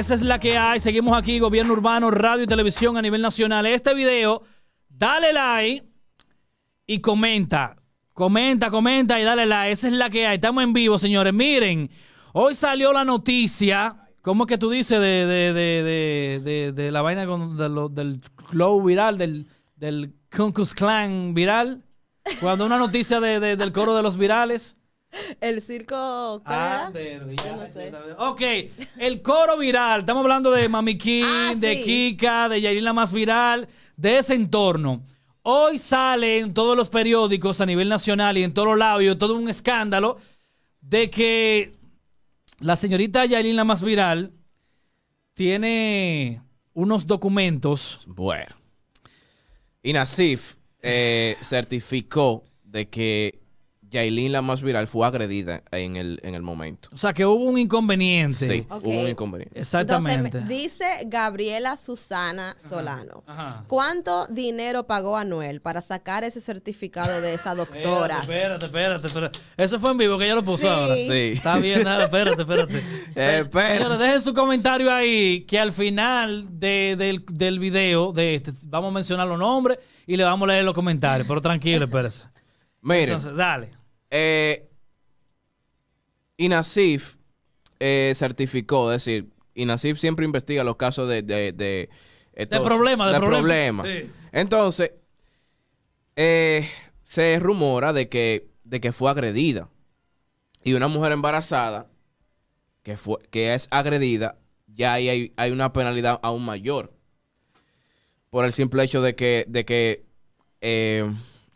esa es la que hay. Seguimos aquí, Gobierno Urbano, Radio y Televisión a nivel nacional. Este video, dale like y comenta. Comenta, comenta y dale like. Esa es la que hay. Estamos en vivo, señores. Miren, hoy salió la noticia. ¿Cómo es que tú dices de, de, de, de la vaina con, del glow viral, del, del Kunkus Clan viral? Cuando una noticia del coro de los virales. El circo. Ah, ok, el coro viral. Estamos hablando de Mami ah, de Kika, de Yailin más viral, de ese entorno. Hoy sale en todos los periódicos a nivel nacional y en todos los labios todo un escándalo de que la señorita Yailin la más viral tiene unos documentos. Bueno. Y eh, certificó de que Yailin, la más viral, fue agredida en el, momento. O sea, que hubo un inconveniente. Sí, hubo un inconveniente. Exactamente. dice Gabriela Susana Solano. ¿Cuánto dinero pagó Anuel para sacar ese certificado de esa doctora? espérate, espérate, espérate, Eso fue en vivo que ella lo puso ahora. Sí. Está bien, nada, espérate, espérate. Eh, pero deje su comentario ahí, que al final del, del video de este, vamos a mencionar los nombres y le vamos a leer los comentarios. Pero tranquilo, espérate. Mire. Entonces, dale. Eh, Inasif eh, certificó, es decir, Inasif siempre investiga los casos de... De, de, de problema, de, problema. Entonces, eh, se rumora de que, de que fue agredida. Y una mujer embarazada que, fue, que es agredida, ya ahí hay, una penalidad aún mayor. Por el simple hecho de que, de que eh,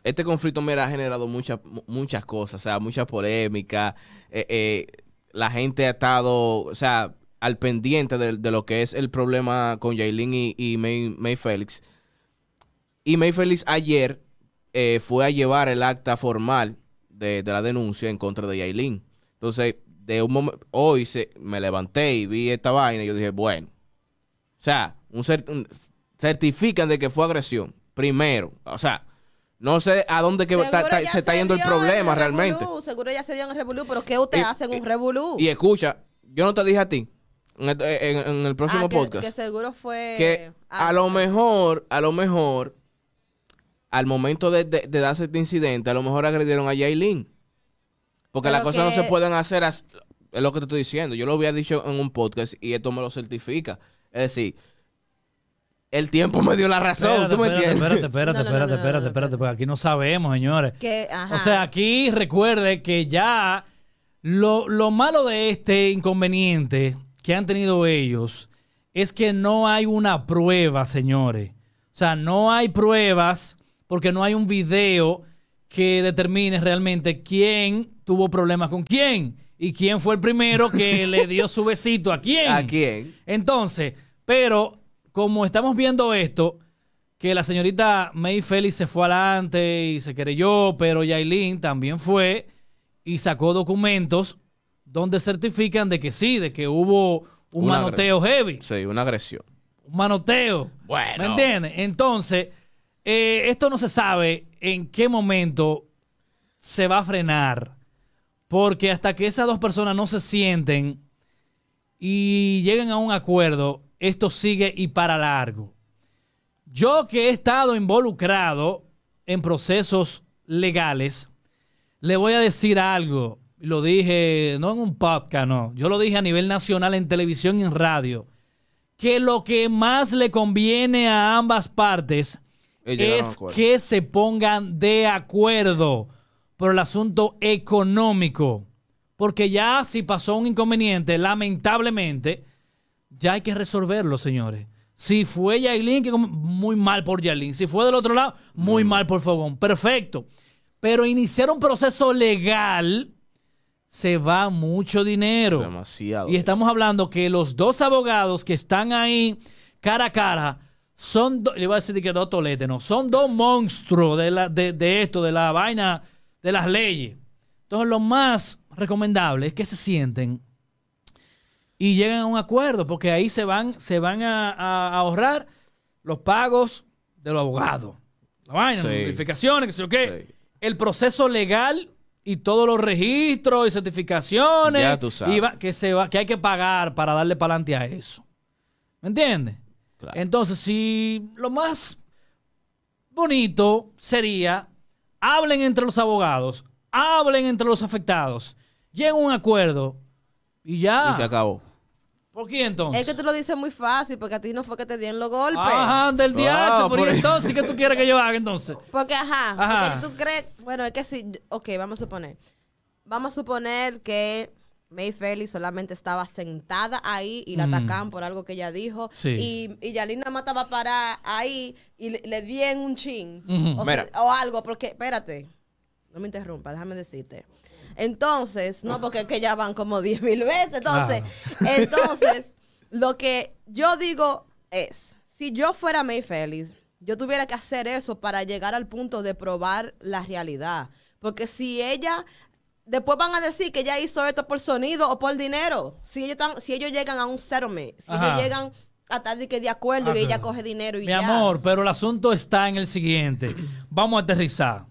este conflicto me ha generado muchas muchas cosas, o sea, mucha polémica. Eh, eh, la gente ha estado, o sea, al pendiente de, lo que es el problema con Jailin y, y May, May, Félix. Y May Félix ayer eh, fue a llevar el acta formal de, la denuncia en contra de Jailin. Entonces, de un momento, hoy se, me levanté y vi esta vaina y yo dije, bueno, o sea, certifican de que fue agresión, primero, o sea no sé a dónde se, está yendo el problema realmente. Seguro ya se dio un el pero ¿qué usted hace un revolú? Y escucha, yo no te dije a ti en, este, eh, el, próximo ah, podcast. Que seguro fue. Que a lo mejor, a lo mejor, al momento de, darse este incidente, a lo mejor agredieron a Jailin. Porque las cosas no se pueden hacer Es lo que te estoy diciendo. Yo lo había dicho en un podcast y esto me lo certifica. Es decir, el tiempo me dio la razón. Espérate, ¿Tú me espérate, entiendes? Espérate, espérate, espérate, porque aquí no sabemos, señores. o sea, aquí recuerde que ya lo, lo, malo de este inconveniente que han tenido ellos es que no hay una prueba, señores. O sea, no hay pruebas porque no hay un video que determine realmente quién tuvo problemas con quién y quién fue el primero que le dio su besito a quién. A quién. Entonces, pero como estamos viendo esto, que la señorita May Félix se fue adelante y se creyó, pero Yailin también fue y sacó documentos donde certifican de que sí, de que hubo un manoteo heavy. Sí, una agresión. Un manoteo. Bueno. ¿Me entiendes? Entonces, eh, esto no se sabe en qué momento se va a frenar. Porque hasta que esas dos personas no se sienten y lleguen a un acuerdo, esto sigue y para largo. Yo que he estado involucrado en procesos legales, le voy a decir algo. Lo dije, no en un podcast, no. Yo lo dije a nivel nacional en televisión y en radio. Que lo que más le conviene a ambas partes eh, es que se pongan de acuerdo por el asunto económico. Porque ya si pasó un inconveniente, lamentablemente, ya hay que resolverlo, señores. Si fue Yailin, que muy mal por Yailin. Si fue del otro lado, muy mal por Fogón. Perfecto. Pero iniciar un proceso legal se va mucho dinero. Demasiado. Y estamos hablando que los dos abogados que están ahí cara a cara son, le voy a decir que dos toletes, son dos monstruos de, de esto, de la vaina, de las leyes. Entonces lo más recomendable es que se sienten y llegan a un acuerdo, porque ahí se van, se van a, ahorrar los pagos de los abogados. La vaina, las notificaciones, que sé yo El proceso legal y todos los registros y certificaciones ya que, se va, que hay que pagar para darle para adelante a eso. ¿Me entiendes? Entonces, si lo más bonito sería, hablen entre los abogados, hablen entre los afectados, lleguen a un acuerdo y ya. Y se acabó. ¿Por qué entonces? Es que tú lo dices muy fácil, porque a ti no fue que te dieron los golpes. Ajá, del ah, diacho, por, qué ahí. entonces, ¿qué tú quieres que yo haga entonces? Porque, ajá, porque tú crees, bueno, es que si, ok, vamos a suponer, vamos a suponer que May Feli solamente estaba sentada ahí y la mm. atacaban por algo que ella dijo, y, y Yalina mataba para ahí y le, dieron un chin, o, o algo, porque, espérate, no me interrumpa, déjame decirte. Entonces, no, porque es que ya van como 10 mil veces. Entonces, entonces, lo que yo digo es, si yo fuera May Félix, yo tuviera que hacer eso para llegar al punto de probar la realidad. Porque si ella, después van a decir que ella hizo esto por sonido o por dinero. Si ellos, si ellos llegan a un mes si ellos llegan hasta de que de acuerdo y ella coge dinero y Mi amor, pero el asunto está en el siguiente. Vamos a aterrizar.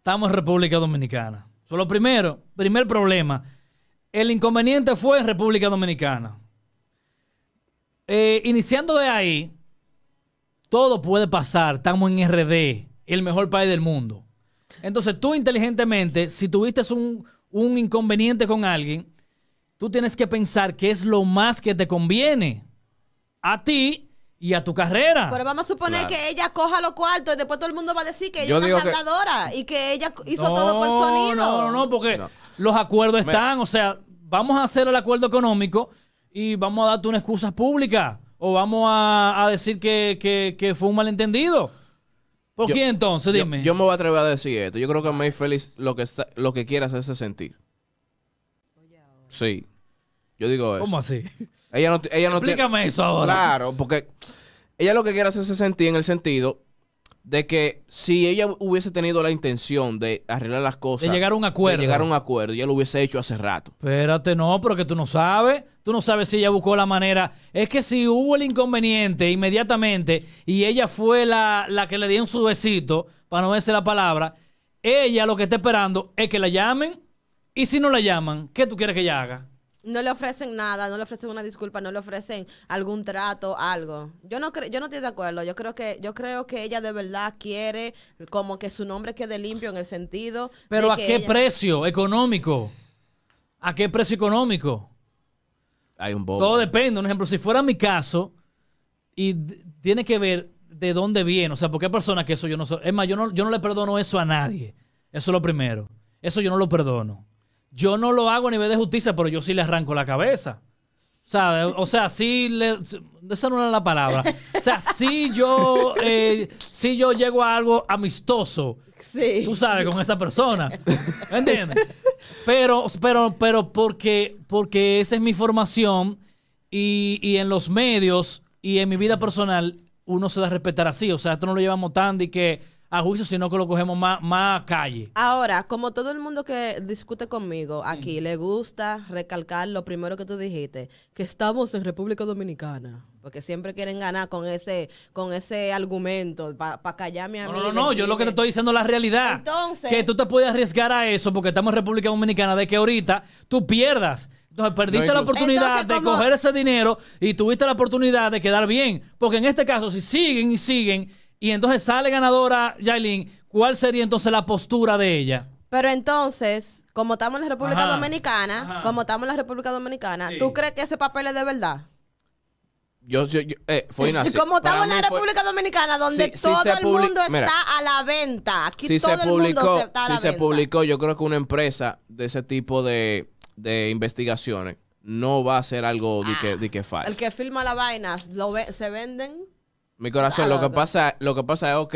Estamos en República Dominicana. Eso lo primero, primer problema. El inconveniente fue en República Dominicana. Eh, iniciando de ahí, todo puede pasar. Estamos en RD, el mejor país del mundo. Entonces tú inteligentemente, si tuviste un, un inconveniente con alguien, tú tienes que pensar qué es lo más que te conviene a ti y a tu carrera. Pero vamos a suponer que ella coja los cuartos y después todo el mundo va a decir que ella es habladora y que ella hizo todo por sonido. No, no, no, porque los acuerdos están, o sea, vamos a hacer el acuerdo económico y vamos a darte una excusa pública o vamos a, decir que, fue un malentendido. ¿Por qué entonces? Dime. Yo, me voy a atrever a decir esto. Yo creo que May Félix lo que, está, lo que quiere hacerse sentir. Sí. Yo digo eso. ¿Cómo así? Ella no, ella no Explícame eso ahora. Claro, porque ella lo que quiere hacerse sentir en el sentido de que si ella hubiese tenido la intención de arreglar las cosas. De llegar a un acuerdo. De llegar a un acuerdo, ya lo hubiese hecho hace rato. Espérate, no, pero que tú no sabes. Tú no sabes si ella buscó la manera. Es que si hubo el inconveniente inmediatamente y ella fue la, que le dio su besito, para no decir la palabra, ella lo que está esperando es que la llamen. Y si no la llaman, ¿qué tú quieres que ella haga? no le ofrecen nada, no le ofrecen una disculpa, no le ofrecen algún trato, algo. Yo no yo no estoy de acuerdo. Yo creo que yo creo que ella de verdad quiere como que su nombre quede limpio en el sentido Pero a qué precio económico? ¿A qué precio económico? Hay un Todo depende, un ejemplo, si fuera mi caso y tiene que ver de dónde viene, o sea, porque hay personas que eso yo no soy. es más, yo no yo no le perdono eso a nadie. Eso es lo primero. Eso yo no lo perdono. Yo no lo hago a nivel de justicia, pero yo sí le arranco la cabeza. O sea, o sea, sí le, esa la palabra. O sea, sí yo, eh, sí yo llego a algo amistoso. Sí. Tú sabes, con esa persona. ¿Me ¿Entiendes? Pero, pero, pero porque, porque esa es mi formación y, y en los medios y en mi vida personal uno se da a respetar así. O sea, esto no lo llevamos tan de que a juicio, sino que lo cogemos más, más calle. Ahora, como todo el mundo que discute conmigo aquí, le gusta recalcar lo primero que tú dijiste, que estamos en República Dominicana. Porque siempre quieren ganar con ese, con ese argumento para callar callarme a no, mí. No, no, yo lo que te estoy diciendo es la realidad. Entonces. Que tú te puedes arriesgar a eso porque estamos en República Dominicana, de que ahorita tú pierdas. Entonces perdiste la oportunidad de coger ese dinero y tuviste la oportunidad de quedar bien. Porque en este caso, si siguen y siguen y entonces sale ganadora Yailin, ¿cuál sería entonces la postura de ella? Pero entonces, como estamos en la República Dominicana, como estamos en la República Dominicana, ¿tú crees que ese papel es de verdad? Yo, yo, yo eh, fue Y Como estamos en la República Dominicana, donde todo el mundo está a la venta. Aquí todo se el mundo está a la si se publicó, yo creo que una empresa de ese tipo de, investigaciones no va a hacer algo de, que, ah, de El que filma la vaina, se venden. Mi corazón, lo que pasa, lo que pasa es, ok,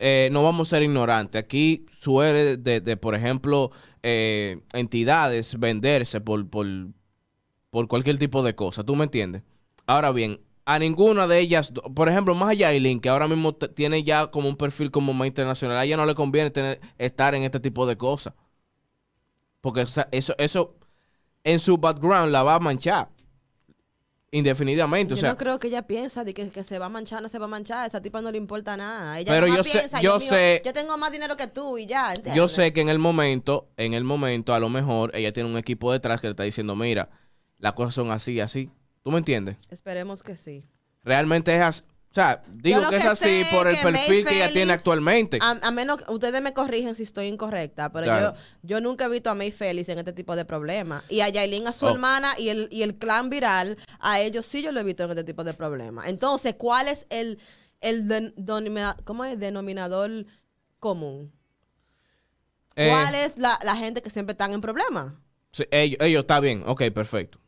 eh, no vamos a ser ignorantes. Aquí suele de, por ejemplo, eh, entidades venderse por, por, cualquier tipo de cosa. ¿Tú me entiendes? Ahora bien, a ninguna de ellas, por ejemplo, más allá Link, que ahora mismo tiene ya como un perfil como más internacional, a ella no le conviene tener, estar en este tipo de cosas. Porque eso, eso en su background la va a manchar indefinidamente. Yo o sea, no creo que ella piensa de que, se va a manchar, no se va a manchar. A esa tipa no le importa nada. Ella pero yo sé, yo, sé, yo tengo más dinero que tú y ya. Yo sé que en el momento, en el momento, a lo mejor ella tiene un equipo detrás que le está diciendo, mira, las cosas son así, así. ¿Tú me entiendes? Esperemos que sí. Realmente es así. O sea, digo que, es así por el perfil que ella tiene actualmente. A, menos que ustedes me corrigen si estoy incorrecta, pero yo, yo nunca he visto a May Félix en este tipo de problemas. Y a Yailin, a su oh. hermana y el, y el clan viral, a ellos sí yo lo he visto en este tipo de problemas. Entonces, ¿cuál es el, el denominador común? Eh. ¿Cuál es la, gente que siempre están en problemas? Sí, ellos, ellos está bien, ok, perfecto.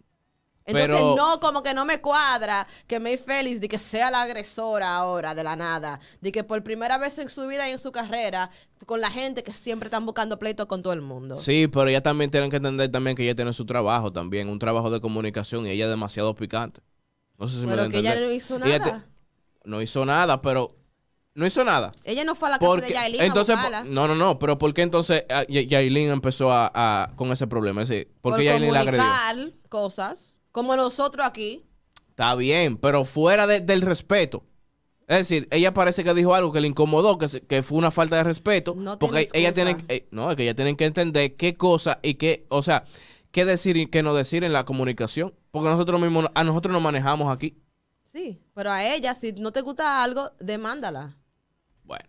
Entonces, no, como que no me cuadra que May feliz de que sea la agresora ahora de la nada. De que por primera vez en su vida y en su carrera con la gente que siempre están buscando pleito con todo el mundo. Sí, pero ella también tienen que entender también que ella tiene su trabajo también, un trabajo de comunicación y ella es demasiado picante. No sé si pero que ella no hizo nada. No hizo nada, pero no hizo nada. Ella no fue a la casa de Yailin entonces, No, no, no, pero ¿por qué entonces ah, Yailin empezó a, con ese problema? Es decir, ¿por, por la agredió? cosas. Como nosotros aquí. Está bien, pero fuera del respeto. Es decir, ella parece que dijo algo que le incomodó, que, fue una falta de respeto. No porque ella tiene, eh, no, que ella tienen que entender qué cosa y qué, o sea, qué decir y qué no decir en la comunicación. Porque nosotros mismos, a nosotros nos manejamos aquí. Sí, pero a ella, si no te gusta algo, demándala. Bueno.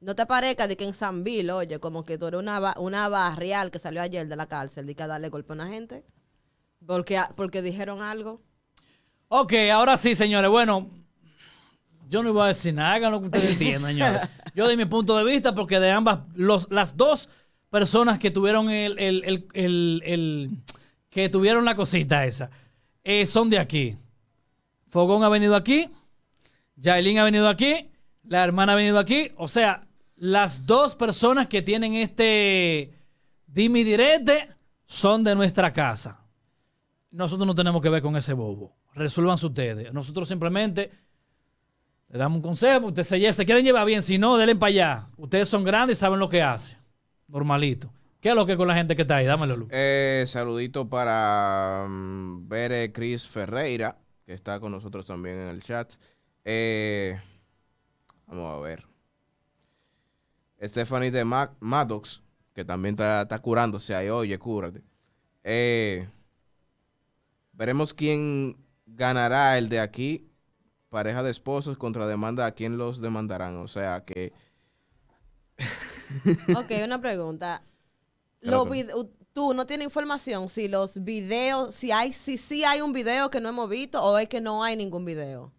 No te parezca de que en San oye, como que tú eres una, una barrial que salió ayer de la cárcel de que darle golpe a una gente. Porque, porque dijeron algo. Ok, ahora sí, señores. Bueno, yo no iba a decir nada, hagan lo que ustedes entiendan, señores. Yo de mi punto de vista, porque de ambas, las dos personas que tuvieron el, el, el, que tuvieron la cosita esa, eh, son de aquí. Fogón ha venido aquí, Jailin ha venido aquí, la hermana ha venido aquí. O sea, las dos personas que tienen este dimi direte son de nuestra casa nosotros no tenemos que ver con ese bobo. Resuelvan ustedes. Nosotros simplemente le damos un consejo. Ustedes se, se quieren llevar bien. Si no, denle para allá. Ustedes son grandes y saben lo que hacen. Normalito. ¿Qué es lo que con la gente que está ahí? Dámelo, eh, saludito para ver mm, Bere Cris Ferreira, que está con nosotros también en el chat. Eh, vamos a ver. Stephanie de Maddox, que también está, está curándose ahí. Oye, cúrate. Eh, Veremos quién ganará el de aquí. Pareja de esposos contra demanda a quién los demandarán. O sea que. ok, una pregunta. tú no tienes información si los videos, si hay, si sí hay un video que no hemos visto o es que no hay ningún video.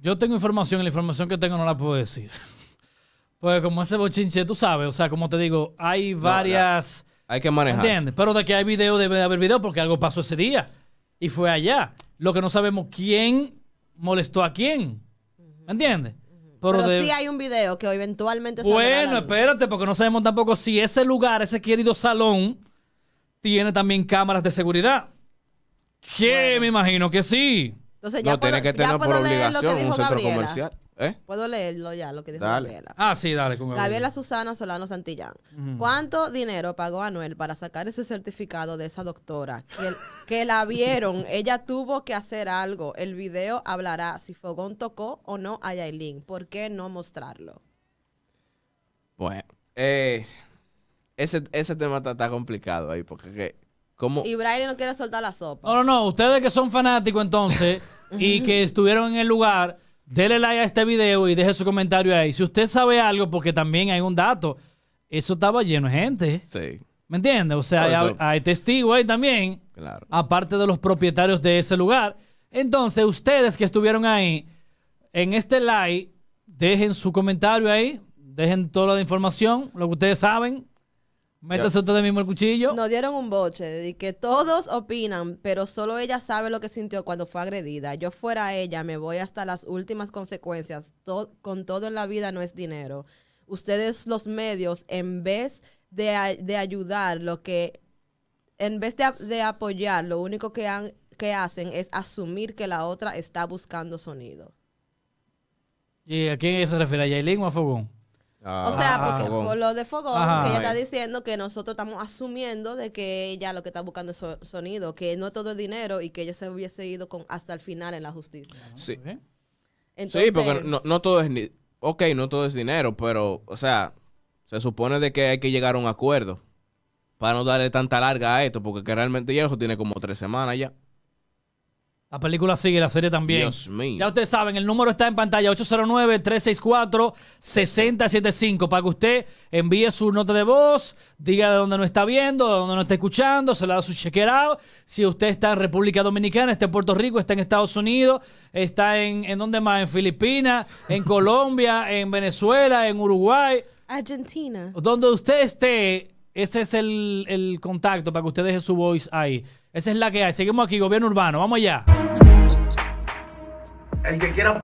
Yo tengo información y la información que tengo no la puedo decir. Pues como ese bochinche, tú sabes, o sea, como te digo, hay varias... hay que manejar. Pero de que hay video, debe de haber video porque algo pasó ese día y fue allá. Lo que no sabemos quién molestó a quién. ¿Me entiendes? Pero, sí hay un video que eventualmente Bueno, espérate, porque no sabemos tampoco si ese lugar, ese querido salón, tiene también cámaras de seguridad. Que me imagino que sí. Entonces ya no, tiene que tener por obligación un centro comercial. ¿Eh? Puedo leerlo ya, lo que dijo Gabriela. Ah, sí, dale. Con Gabriela. Susana Solano Santillán. ¿Cuánto dinero pagó Anuel para sacar ese certificado de esa doctora? Que, la vieron, ella tuvo que hacer algo. El video hablará si Fogón tocó o no a Yailin. ¿Por qué no mostrarlo? Bueno, eh, ese, tema está, complicado ahí, porque que, ¿Cómo? Y Brian no quiere soltar la sopa. No, oh, no, no. Ustedes que son fanáticos entonces y que estuvieron en el lugar, Dele like a este video y deje su comentario ahí. Si usted sabe algo, porque también hay un dato, eso estaba lleno de gente. Sí. ¿Me entiende? O sea, hay, hay, testigos ahí también. Claro. Aparte de los propietarios de ese lugar. Entonces, ustedes que estuvieron ahí, en este like, dejen su comentario ahí, dejen toda la información, lo que ustedes saben, Métase usted mismo el cuchillo. Nos dieron un boche de que todos opinan, pero solo ella sabe lo que sintió cuando fue agredida. Yo fuera ella, me voy hasta las últimas consecuencias. con todo en la vida no es dinero. Ustedes los medios, en vez de, ayudar, lo que, en vez de, apoyar, lo único que, han, que hacen es asumir que la otra está buscando sonido. ¿Y a quién se refiere? ¿A o a Fogón? o sea, porque por lo de fuego, que ella está diciendo que nosotros estamos asumiendo de que ella lo que está buscando es sonido, que no todo es dinero y que ella se hubiese ido con hasta el final en la justicia. Ah, sí. sí, porque no, todo es. no todo es dinero, pero, o sea, se supone de que hay que llegar a un acuerdo para no darle tanta larga a esto, porque realmente ya eso tiene como tres semanas ya. La película sigue, la serie también. Dios mío. Ya ustedes saben, el número está en pantalla, 809-364-6075, para que usted envíe su nota de voz, diga de dónde no está viendo, de dónde no está escuchando, se la da su check out. Si usted está en República Dominicana, está en Puerto Rico, está en Estados Unidos, está en, ¿en dónde más? En Filipinas, en Colombia, en Venezuela, en Uruguay. Argentina. Donde usted esté, ese es el, contacto para que usted deje su voz ahí. Esa es la que hay. Seguimos aquí, gobierno urbano. Vamos allá. El que quiera